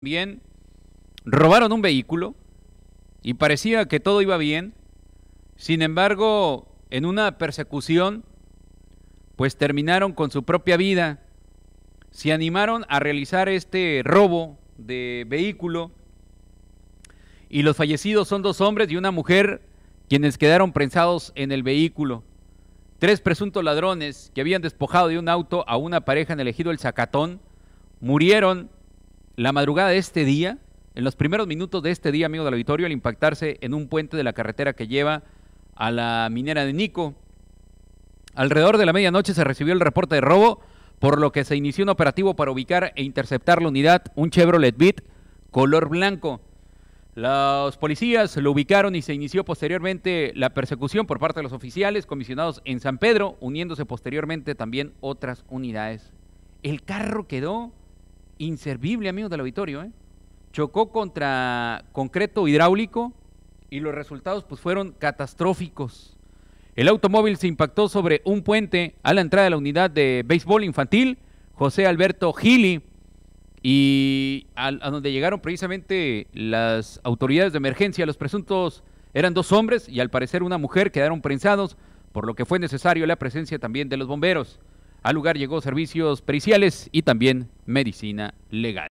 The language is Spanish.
bien, robaron un vehículo y parecía que todo iba bien. Sin embargo, en una persecución, pues terminaron con su propia vida. Se animaron a realizar este robo de vehículo y los fallecidos son dos hombres y una mujer quienes quedaron prensados en el vehículo. Tres presuntos ladrones que habían despojado de un auto a una pareja en el ejido El Zacatón murieron la madrugada de este día, en los primeros minutos de este día, amigo del auditorio, al impactarse en un puente de la carretera que lleva a la minera de Nico, alrededor de la medianoche se recibió el reporte de robo, por lo que se inició un operativo para ubicar e interceptar la unidad, un Chevrolet Bit color blanco. Los policías lo ubicaron y se inició posteriormente la persecución por parte de los oficiales comisionados en San Pedro, uniéndose posteriormente también otras unidades. El carro quedó inservible, amigos del auditorio. ¿eh? Chocó contra concreto hidráulico y los resultados pues, fueron catastróficos. El automóvil se impactó sobre un puente a la entrada de la unidad de béisbol infantil José Alberto Gili y a, donde llegaron precisamente las autoridades de emergencia, los presuntos eran dos hombres y al parecer una mujer quedaron prensados, por lo que fue necesario la presencia también de los bomberos. Al lugar llegó servicios periciales y también medicina legal.